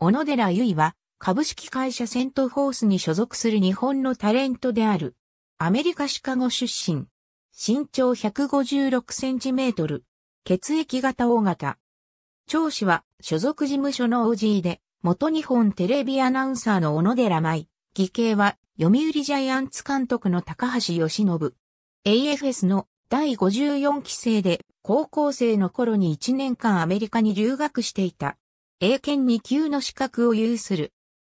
小野寺由衣は、株式会社セントフォースに所属する日本のタレントである。アメリカシカゴ出身。身長156センチメートル。血液型大型。長子は所属事務所の OG で、元日本テレビアナウンサーの小野寺舞。義兄は読売ジャイアンツ監督の高橋義信。AFS の第54期生で高校生の頃に1年間アメリカに留学していた。英検2級の資格を有する。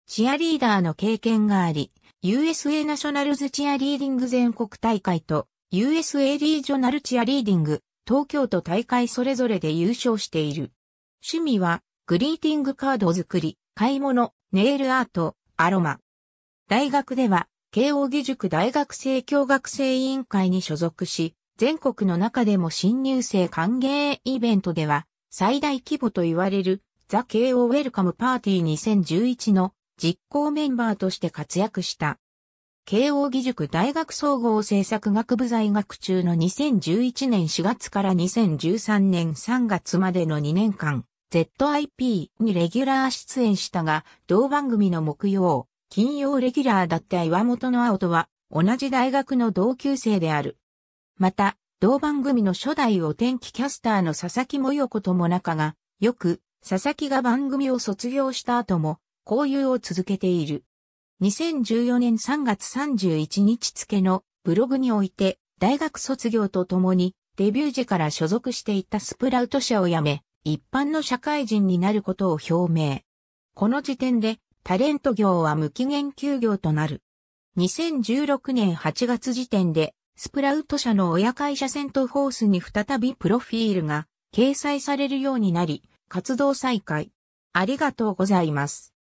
チアリーダーの経験があり、USA ナショナルズチアリーディング全国大会と USA リージョナルチアリーディング東京都大会それぞれで優勝している。趣味はグリーティングカード作り、買い物、ネイルアート、アロマ。大学では慶応義塾大学生協学生委員会に所属し、全国の中でも新入生歓迎イベントでは最大規模と言われるザ・ KO ウェルカムパーティー2011の実行メンバーとして活躍した。慶応義塾大学総合政策学部在学中の2011年4月から2013年3月までの2年間、ZIP にレギュラー出演したが、同番組の木曜、金曜レギュラーだった岩本の青とは、同じ大学の同級生である。また、同番組の初代お天気キャスターの佐々木もよことも中が、よく、佐々木が番組を卒業した後も、交友を続けている。2014年3月31日付のブログにおいて、大学卒業とともに、デビュー時から所属していたスプラウト社を辞め、一般の社会人になることを表明。この時点で、タレント業は無期限休業となる。2016年8月時点で、スプラウト社の親会社セントフォースに再びプロフィールが掲載されるようになり、活動再開。ありがとうございます。